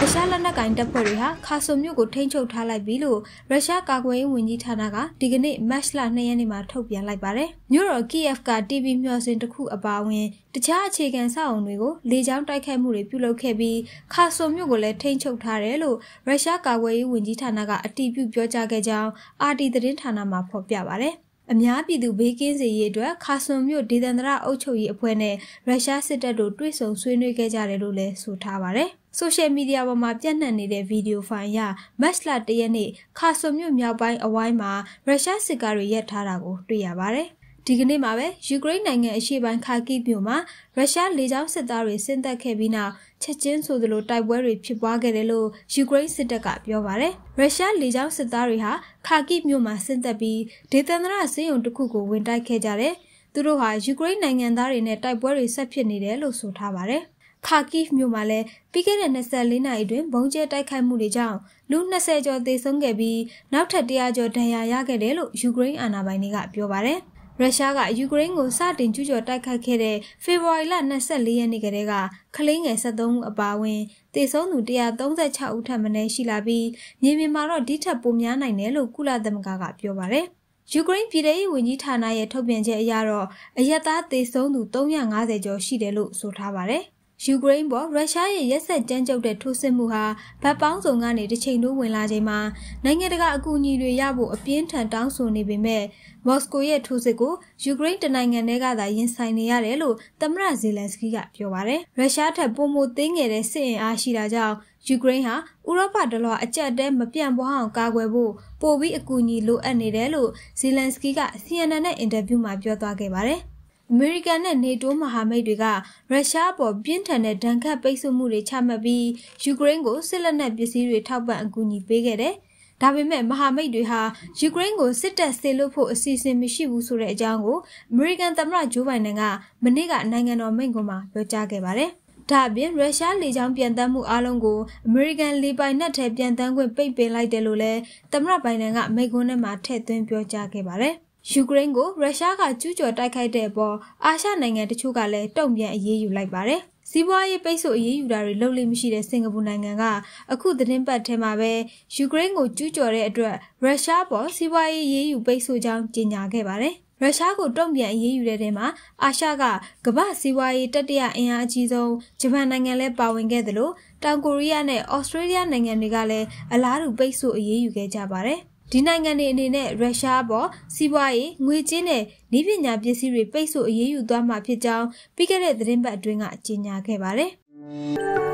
ရုရှားလက်နက်ကင်တပ်ဖွဲ့တွေဟာခါဆိုမြို့ကိုထိန်းချုပ်ထားလိုက်ပြီလို့ရုရှားကာကွယ်ရေးဝန်ကြီးဌာနကဒီကနေ့မတ်လ2ရက်နေ့မှာထုတ်ပြန်လိုက်ပါတယ်။မြို့တော် KF က TV မျှော်စင်တစ်ခုအပါအဝင်တခြားအခြေခံစောက်အုံတွေကိုလေကြောင်းတိုက်ခိုက်မှုတွေပြုလုပ်ခဲ့ပြီးခါဆိုမြို့ကိုလည်းထိန်းချုပ်ထားတယ်လို့ရုရှားကာကွယ်ရေးဝန်ကြီးဌာနကအတည်ပြုပြောကြားခဲ့ကြောင်း RT သတင်းဌာနမှာဖော်ပြပါတယ်။အများပြည်သူဘေးကင်းစေရေးအတွက်ခါဆွန်မြို့ဒေသန္တရအုပ်ချုပ်ရေးအဖွဲ့နဲ့ရုရှားစစ်တပ်တို့တွေ့ဆုံဆွေးနွေးခဲ့ကြတယ်လို့လည်းဆိုထားပါဗျ။ဆိုရှယ်မီဒီယာပေါ်မှာပြန့်နှံ့နေတဲ့ဗီဒီယိုဖိုင်ရမတ်လ၁ရက်နေ့ခါဆွန်မြို့မြောက်ပိုင်းအဝိုင်းမှာရုရှားစစ်ကားတွေရပ်ထားတာကိုတွေ့ရပါတယ်ဒီကနေ့မှာပဲယူကရိန်းနိုင်ငံအရှေ့ပိုင်းခါကိမြို့မှာရုရှားလေကြောင်းစစ်သားတွေဆင်းသက်ခဲ့ပြီးနောက်ချက်ချင်းဆိုသလိုတိုက်ပွဲတွေဖြစ်ပွားခဲ့တယ်လို့ယူကရိန်းစစ်တပ်ကပြောပါတယ်။ရုရှားလေကြောင်းစစ်သားတွေဟာခါကိမြို့မှာဆင်းသက်ပြီးဒေသန္တရစင်းုံတစ်ခုကိုဝင်တိုက်ခဲ့ကြတယ်။သူတို့ဟာယူကရိန်းနိုင်ငံသားတွေနဲ့တိုက်ပွဲတွေဆက်ဖြစ်နေတယ်လို့ဆိုထားပါတယ်။ခါကိဖ်မြို့မှာလည်းပြီးခဲ့တဲ့24နှစ်အတွင်းဘုံကျဲတိုက်ခိုက်မှုတွေကြောင့်လူ20ကျော်သေဆုံးခဲ့ပြီးနောက်ထပ်100ကျော်ဒဏ်ရာရခဲ့တယ်လို့ယူကရိန်းအာဏာပိုင်တွေကပြောပါတယ်။ရုရှားကယူကရိန်းကိုစတင်ကျူးကျော်တိုက်ခိုက်ခဲ့တဲ့ဖေဖော်ဝါရီလ24ရက်နေ့ကတည်းကကလေးငယ်73ဦးအပါအဝင်တေဆုံးသူ136ဦးထပ်မံရှိလာပြီးမြေပြင်မှာတော့ဒီထက်ပိုများနိုင်တယ်လို့ကုလသမဂ္ဂကပြောပါတယ်။ယူကရိန်းပြည်ထောင်စုဝန်ကြီးဌာနရဲ့ထုတ်ပြန်ချက်အရတော့အရက်သားတေဆုံးသူ350ကျော်ရှိတယ်လို့ဆိုထားပါတယ်။ယူကရိန်းပေါ်ရုရှားရဲ့ရက်ဆက်ကြမ်းကြုတ်တဲ့ထိုးစစ်မှုဟာဗတ်ပေါင်းစုံကနေတစ်ချိန်တိုးဝင်လာချိန်မှာနိုင်ငံတကာအကူအညီတွေရဖို့အပြင်းထန်တောင်းဆိုနေပေမဲ့မော်စကိုရဲ့ထိုးစစ်ကိုယူကရိန်းတနိုင်ငံတည်းကသာရင်ဆိုင်နေရတယ်လို့သမ္မတဇီလန်စကီးကပြောပါတယ်။ရုရှားထက်ပိုမိုသေးငယ်တဲ့စစ်အင်အားရှိတာကြောင့်ယူကရိန်းဟာဥရောပတလွှာအကြက်တဲမပြန့်ပွားအောင်ကာကွယ်ဖို့ပိုပြီးအကူအညီလိုအပ်နေတယ်လို့ဇီလန်စကီးက CNN နဲ့အင်တာဗျူးမှာပြောသွားခဲ့ပါတယ်။အမေရိကန်နဲ့နေတိုးမဟာမိတ်တွေကရုရှားအပေါ်ပြင်းထန်တဲ့ဒဏ်ခတ်ပိတ်ဆို့မှုတွေချမှတ်ပြီးယူကရိန်းကိုစစ်လက်နက်ပစ္စည်းတွေထောက်ပံ့အကူအညီပေးခဲ့တယ်။ဒါပေမဲ့မဟာမိတ်တွေဟာယူကရိန်းကိုစစ်တပ်ဆေလွတ်ဖို့အစီအစဉ်မရှိဘူးဆိုတဲ့အကြောင်းကိုအမေရိကန်သမ္မတဂျိုးဘိုင်ဒန်ကမနေ့ကနိုင်ငံတော်မိန့်ခွန်းမှာပြောကြားခဲ့ပါတယ်။ဒါအပြင်ရုရှားလေကြောင်းပြန်တမ်းမှုအလုံးကိုအမေရိကန်လေပိုင်နက်ထဲပြန်တမ်းခွင့်ပိတ်ပင်လိုက်တယ်လို့လည်းသမ္မတဘိုင်ဒန်ကမိန့်ခွန်းထဲမှာထည့်သွင်းပြောကြားခဲ့ပါတယ်။ယူကရိန်းကိုရုရှားကကျူးကျော်တိုက်ခိုက်တဲ့အပေါ်အာရှနိုင်ငံတချို့ကလည်းတုံ့ပြန်အရေးယူလိုက်ပါတယ်။စီးပွားရေးပိတ်ဆို့အရေးယူတာတွေလုပ်လို့မရှိတဲ့စင်ကာပူနိုင်ငံကအခုသတင်းပတ်ထဲမှာပဲယူကရိန်းကိုကျူးကျော်တဲ့အတွက်ရုရှားပေါ်စီးပွားရေးအရေးယူပိတ်ဆို့ကြောင်းကြေညာခဲ့ပါတယ်။ရုရှားကိုတုံ့ပြန်အရေးယူတဲ့ထဲမှာအာရှကကမ္ဘာစီးပွားရေးတတိယအင်အားအကြီးဆုံးဂျပန်နိုင်ငံလည်းပါဝင်ခဲ့သလိုတောင်ကိုရီးယားနဲ့ဩစတြေးလျနိုင်ငံတွေကလည်းအလားတူပိတ်ဆို့အရေးယူခဲ့ကြပါတယ်။ဒီနိုင်ငံတွေအနေနဲ့ရုရှားပေါ်စီးပွားရေးငွေကြေးနဲ့နည်းပညာပစ္စည်းတွေပိတ်ဆို့အရေးယူသွားမှာဖြစ်ကြောင်းပြီးခဲ့တဲ့သတင်းပတ်အတွင်းကကြေညာခဲ့ပါတယ်။